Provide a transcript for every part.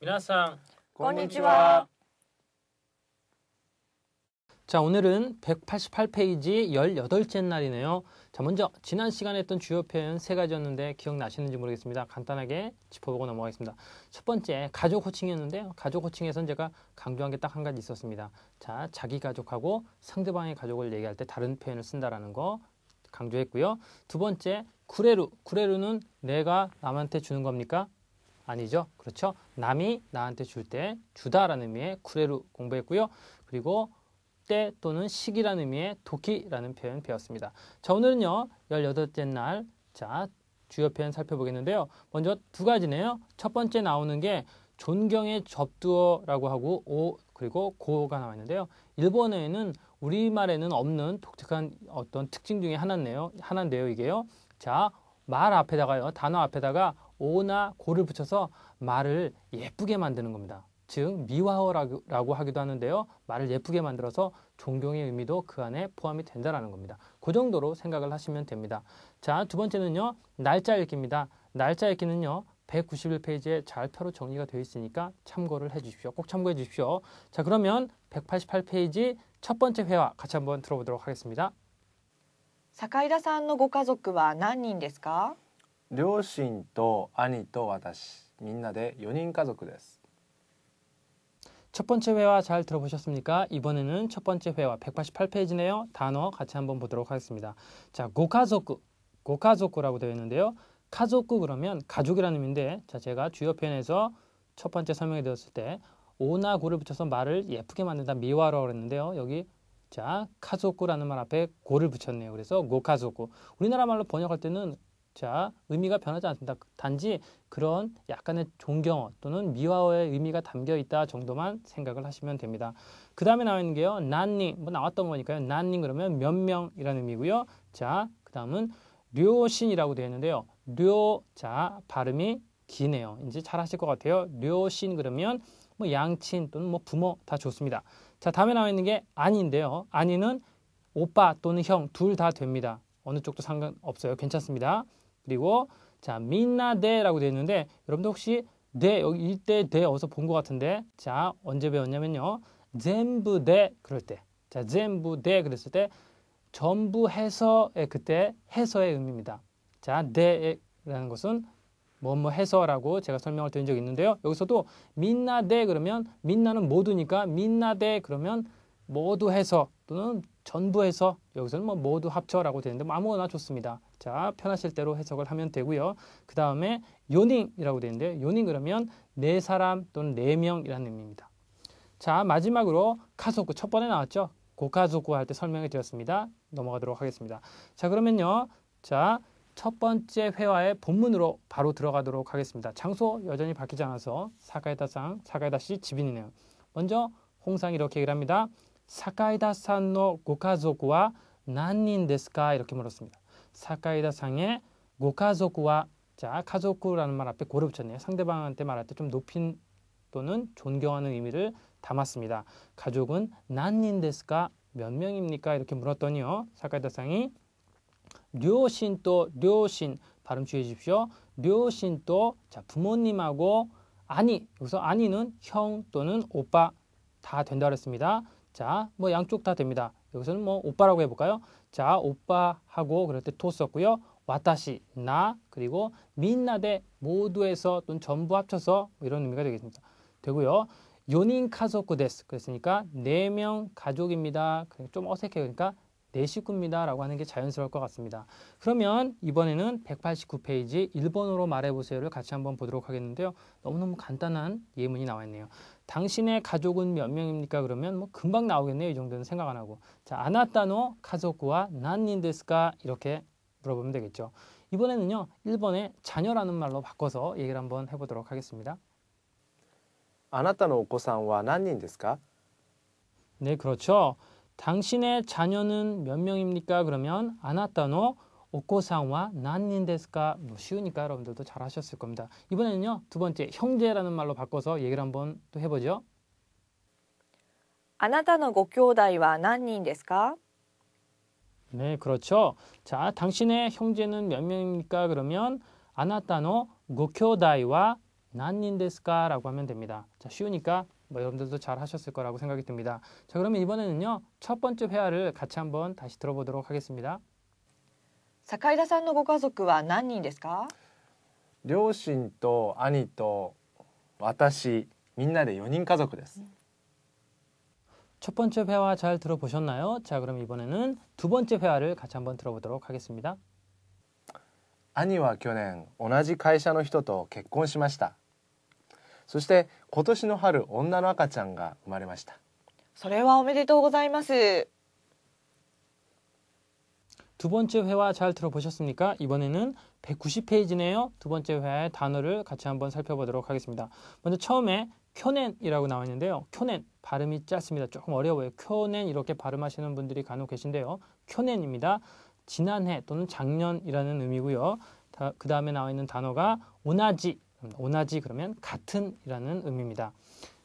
皆さんこんにちは 자, 오늘은 188페이지 18째 날이네요. 자, 먼저 지난 시간에 했던 주요 표현 세 가지였는데 기억나시는지 모르겠습니다. 간단하게 짚어보고 넘어가겠습니다. 첫 번째, 가족 호칭이었는데요. 가족 호칭에선 제가 강조한 게 딱 한 가지 있었습니다. 자, 자기 가족하고 상대방의 가족을 얘기할 때 다른 표현을 쓴다라는 거 강조했고요. 두 번째, 구레루. 구레루는 내가 남한테 주는 겁니까? 아니죠. 그렇죠. 남이 나한테 줄 때 주다라는 의미의 구레루 공부했고요. 그리고 때 또는 시기라는 의미의 도끼라는 표현 배웠습니다. 자, 오늘은요. 1 8째날 자, 주요 표현 살펴보겠는데요. 먼저 두 가지네요. 첫 번째 나오는 게 존경의 접두어라고 하고 오 그리고 고가 나와 있는데요. 일본어에는 우리말에는 없는 독특한 어떤 특징 중에 하나네요. 하나인데요, 이게요. 자, 말 앞에다가요. 단어 앞에다가 오나 고를 붙여서 말을 예쁘게 만드는 겁니다. 즉 미화어라고 하기도 하는데요. 말을 예쁘게 만들어서 존경의 의미도 그 안에 포함이 된다라는 겁니다. 그 정도로 생각을 하시면 됩니다. 자, 두 번째는요. 날짜 읽기입니다. 날짜 읽기는요. 191페이지에 잘 표로 정리가 되어 있으니까 참고를 해 주십시오. 꼭 참고해 주십시오. 자, 그러면 188페이지 첫 번째 회화 같이 한번 들어보도록 하겠습니다. 坂井田さんのご家族は何人ですか両親と兄と私みんなで4人家族です 첫 번째 회화 잘 들어보셨습니까? 이번에는 첫 번째 회화 188페이지네요. 단어 같이 한번 보도록 하겠습니다. 자, 고가족, 고가족구라고 되어 있는데요. 가족구 그러면 가족이라는 의미인데 자, 제가 주요 표현에서 첫 번째 설명이 되었을 때 오나 고를 붙여서 말을 예쁘게 만든다 미화라고 그랬는데요. 여기 자, 카조꾸라는 말 앞에 고를 붙였네요. 그래서 고카조꾸. 우리나라 말로 번역할 때는 자, 의미가 변하지 않습니다. 단지 그런 약간의 존경 어 또는 미화의 어 의미가 담겨 있다 정도만 생각을 하시면 됩니다. 그 다음에 나와 있는 게요. 난닝, 뭐 나왔던 거니까요. 난닝 그러면 몇 명이라는 의미고요. 자, 그 다음은 료신이라고 되어 있는데요. 료, 자, 발음이 기네요. 이제 잘 하실 것 같아요. 료신 그러면 뭐 양친 또는 뭐 부모 다 좋습니다. 자, 다음에 나와 있는 게 아닌데요. 아니는 오빠 또는 형 둘 다 됩니다. 어느 쪽도 상관없어요. 괜찮습니다. 그리고 자 민나데라고 되어 있는데 여러분들 혹시 네 여기 이때 네 어서 본 것 같은데 자 언제 배웠냐면요 전부 대 그럴 때자 전부 대 그랬을 때 전부 해서의 그때 해서의 의미입니다 자 대라는 것은 뭐뭐 뭐 해서라고 제가 설명을 드린 적이 있는데요 여기서도 민나대 그러면 민나는 모두니까 민나대 그러면 모두 해서 또는 전부 해서 여기서는 뭐 모두 합쳐라고 되는데 뭐 아무거나 좋습니다. 자 편하실 대로 해석을 하면 되고요. 그 다음에 요닝이라고 되는데 요닝 그러면 네 사람 또는 네 명이라는 의미입니다. 자 마지막으로 카소쿠 첫 번에 나왔죠. 고카소쿠 할 때 설명해 드렸습니다. 넘어가도록 하겠습니다. 자 그러면요. 자 첫 번째 회화의 본문으로 바로 들어가도록 하겠습니다. 장소 여전히 바뀌지 않아서 사가이다상 사가이다시 지빈이네요. 먼저 홍상이 이렇게 얘기를 합니다. 사카이다산ん고가家族は난닌 데스카 이렇게 물었습니다. 사카이다 상의 고가족와자 가족이라는 말 앞에 고를 붙였네요. 상대방한테 말할 때 좀 높인 또는 존경하는 의미를 담았습니다. 가족은 난닌 데스카 몇 명입니까? 이렇게 물었더니요. 사카이다 상이 료신또 료신 발음 주의해 주십시오. 료신또 자 부모님하고 아니 여기서 아니는 형 또는 오빠 다 된다 그랬습니다. 자, 뭐 양쪽 다 됩니다. 여기서는 뭐 오빠라고 해볼까요? 자, 오빠하고 그럴 때 토 썼고요. 와타시, 나, 그리고 민나대 모두에서 또는 전부 합쳐서 뭐 이런 의미가 되겠습니다. 되고요. 요닌 카소쿠 데스. 그랬으니까 네 명 가족입니다. 그러니까 좀 어색해. 요 그러니까 내시구입니다라고 하는 게 자연스러울 것 같습니다. 그러면 이번에는 189페이지 1번으로 말해보세요를 같이 한번 보도록 하겠는데요. 너무너무 간단한 예문이 나와 있네요. 당신의 가족은 몇 명입니까? 그러면 뭐 금방 나오겠네요. 이 정도는 생각 안 하고. 자, 아나타노 가족과 난닌데스가 이렇게 물어보면 되겠죠. 이번에는요. 1번에 자녀라는 말로 바꿔서 얘기를 한번 해보도록 하겠습니다. 아나타노 오코산와 난닌데스가? 네, 그렇죠. 당신의 자녀는 몇 명입니까? 그러면 아나타노 오코상와 난닌데스가 뭐 쉬우니까 여러분들도 잘 하셨을 겁니다. 이번에는요. 두 번째 형제라는 말로 바꿔서 얘기를 한번 또 해보죠. 아나타노 고교다이와 난닌데스까? 네, 그렇죠. 자, 당신의 형제는 몇 명입니까? 그러면 아나타노 고교다이와 난닌데스까라고 하면 됩니다. 자, 쉬우니까 뭐 여러분들도 잘 하셨을 거라고 생각이 듭니다. 자, 그러면 이번에는요. 첫 번째 회화를 같이 한번 다시 들어보도록 하겠습니다. 사카이다 산의 ご家族は何人ですか両親と兄と私みんなで4人家族です첫 번째 회화 잘 들어보셨나요? 자, 그럼 이번에는 두 번째 회화를 같이 한번 들어보도록 하겠습니다. 니は去年同じ会社の人と結婚しました そして今年の春女の赤ちゃんが生まれましたそれはおめでとうございます두 번째 회화 잘 들어보셨습니까? 이번에는 190페이지네요. 두 번째 회화의 단어를 같이 한번 살펴보도록 하겠습니다. 먼저 처음에 쿄넨이라고 나와 있는데요. 쿄넨 발음이 짧습니다. 조금 어려워요. 쿄넨 이렇게 발음하시는 분들이 간혹 계신데요. 쿄넨입니다. 지난해 또는 작년이라는 의미고요. 그 다음에 나와 있는 단어가 오나지 오나지 그러면 같은이라는 의미입니다.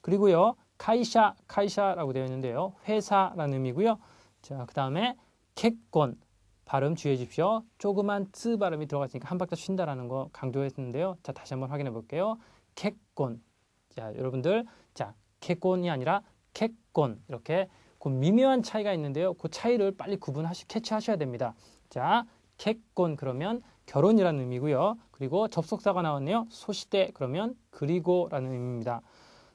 그리고요. 카이샤, 카이샤라고 되어 있는데요. 회사라는 의미고요. 자, 그다음에 객권 발음 주의해 주십시오. 조그만 쯔 발음이 들어갔으니까 한 박자 쉰다라는 거 강조했는데요. 자, 다시 한번 확인해 볼게요. 객권. 자, 여러분들. 자, 객권이 아니라 객권. 이렇게 그 미묘한 차이가 있는데요. 그 차이를 빨리 구분하시 캐치하셔야 됩니다. 자, 객권 그러면 결혼이라는 의미고요. 그리고 접속사가 나왔네요. 소시대 그러면 그리고라는 의미입니다.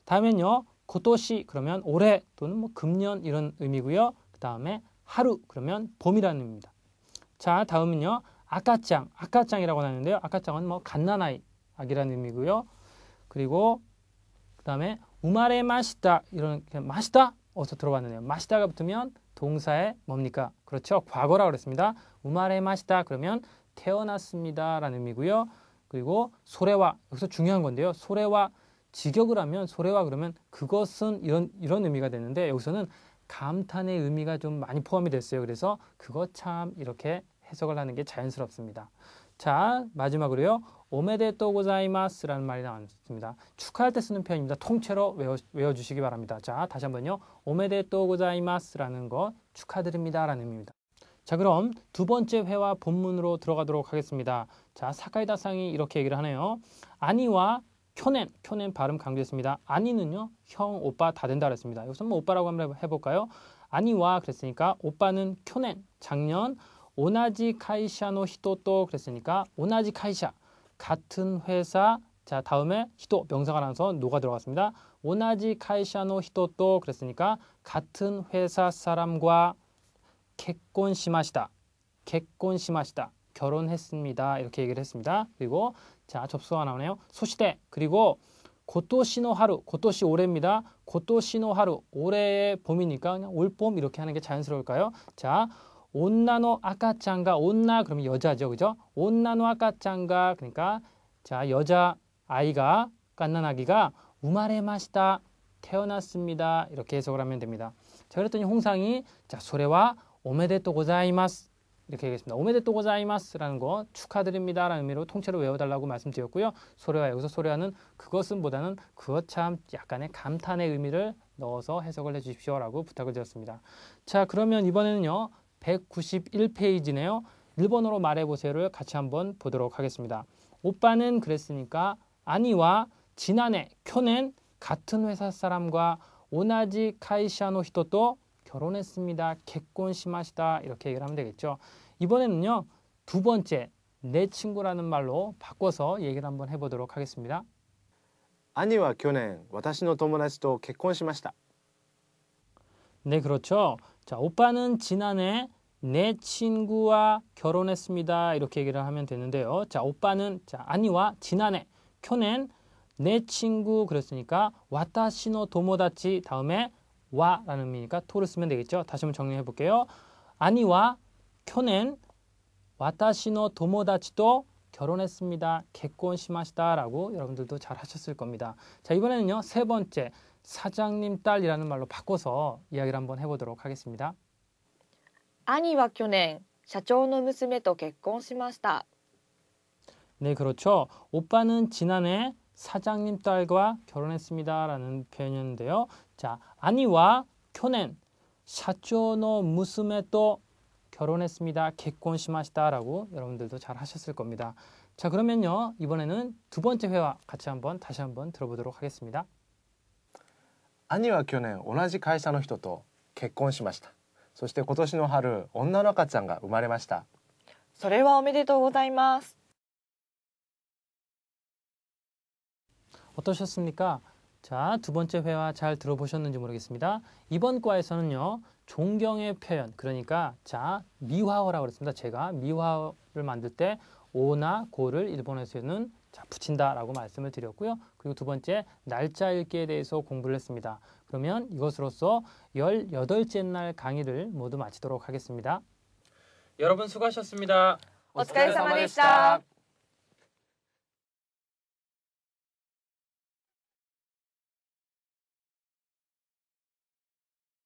다음엔요. 고도시 그러면 올해 또는 뭐 금년 이런 의미고요. 그 다음에 하루 그러면 봄이라는 의미입니다. 자 다음은요. 아까짱 아까짱이라고 나왔는데요. 아까짱은 뭐 갓난아이 아기라는 의미고요. 그리고 그 다음에 우마레 마시다 이런 마시다 어서 들어봤는데요. 마시다가 붙으면 동사에 뭡니까? 그렇죠. 과거라고 그랬습니다. 우마레 마시다 그러면 태어났습니다라는 의미고요. 그리고 소래와 여기서 중요한 건데요. 소래와 직역을 하면 소래와 그러면 그것은 이런 이런 의미가 되는데 여기서는 감탄의 의미가 좀 많이 포함이 됐어요. 그래서 그것참 이렇게 해석을 하는 게 자연스럽습니다. 자 마지막으로요. 오메데 또고자이마스라는 말이 나왔습니다. 축하할 때 쓰는 표현입니다. 통째로 외워, 주시기 바랍니다. 자 다시 한번요. 오메데 또고자이마스라는 거 축하드립니다라는 의미입니다. 자 그럼 두 번째 회화 본문으로 들어가도록 하겠습니다. 자 사카이다상이 이렇게 얘기를 하네요. 아니와 쿄넨, 쿄넨 발음 강조했습니다. 아니는요, 형, 오빠 다 된다 그랬습니다. 여기서 한번 오빠라고 한번 해볼까요? 아니와 그랬으니까 오빠는 쿄넨, 작년, 오나지 카이샤노 히토또 그랬으니까 오나지 카이샤, 같은 회사, 자 다음에 히토, 명사가 나와서 노가 들어갔습니다. 오나지 카이샤노 히토또 그랬으니까 같은 회사 사람과 객곤시마시다. 객곤시마시다. 결혼했습니다. 이렇게 얘기를 했습니다. 그리고 자, 접수가 나오네요. 소시대. 그리고 고토시노 하루. 고토시 올해입니다. 고토시노 하루. 올해의 봄이니까 그냥 올봄 이렇게 하는 게 자연스러울까요? 자, 온나노 아까짱가 온나 그러면 여자죠. 그죠? 온나노 아까짱가 그러니까 자, 여자 아이가 깐난아기가 우마레마시다. 태어났습니다. 이렇게 해석을 하면 됩니다. 자, 그랬더니 홍상이 자, 소래와 오메데또 고자이마스 이렇게 얘기했습니다. 오메데또 고자이마스라는 거 축하드립니다라는 의미로 통째로 외워달라고 말씀드렸고요. 소리와 여기서 소리와는 그것은보다는 그것 참 약간의 감탄의 의미를 넣어서 해석을 해주십시오라고 부탁을 드렸습니다. 자 그러면 이번에는요 191페이지네요. 일본어로 말해보세요를 같이 한번 보도록 하겠습니다. 오빠는 그랬으니까 아니와 지난해 켜낸 같은 회사 사람과 오나지 카이시아노 히토또 결혼했습니다. 개꼰 심하시다. 이렇게 얘기를 하면 되겠죠. 이번에는요. 두 번째 내 친구라는 말로 바꿔서 얘기를 한번 해보도록 하겠습니다. 아니와 교낸 私の友達と 결혼しました. 네, 그렇죠. 자, 오빠는 지난해 내 친구와 결혼했습니다. 이렇게 얘기를 하면 되는데요. 자, 오빠는 자, 아니와 지난해 교낸 내 친구 그랬으니까 와타시노 도모다치 다음에 와라는 의미니까 토를 쓰면 되겠죠. 다시 한번 정리해 볼게요. 아니와 쿄넨 와타시노 도모다치도 결혼했습니다. 개권심하시다라고 여러분들도 잘 하셨을 겁니다. 자 이번에는요 세 번째 사장님 딸이라는 말로 바꿔서 이야기를 한번 해보도록 하겠습니다. 아니와 쿄넨 社長の娘と結婚しまし다 네, 그렇죠. 오빠는 지난해 사장님 딸과 결혼했습니다라는 표현이데요 자, 아니와 교낸 사조노 무스메 또 결혼했습니다. 객권심하시다라고 여러분들도 잘 하셨을 겁니다. 자, 그러면요. 이번에는 두 번째 회화 같이 한번 다시 한번 들어보도록 하겠습니다. 아니와 교낸 同じ会社の人と結婚しました。そして今年の春、女の赤ちゃんが生まれました。それはおめでとうございます。 어떠셨습니까? 자, 두 번째 회화 잘 들어보셨는지 모르겠습니다. 이번 과에서는요, 존경의 표현, 그러니까 자, 미화어라고 그랬습니다. 제가 미화어를 만들 때 오나 고를 일본에서는 자, 붙인다라고 말씀을 드렸고요. 그리고 두 번째, 날짜 읽기에 대해서 공부를 했습니다. 그러면 이것으로서 열여덟째날 강의를 모두 마치도록 하겠습니다. 여러분 수고하셨습니다. お疲れ様でした。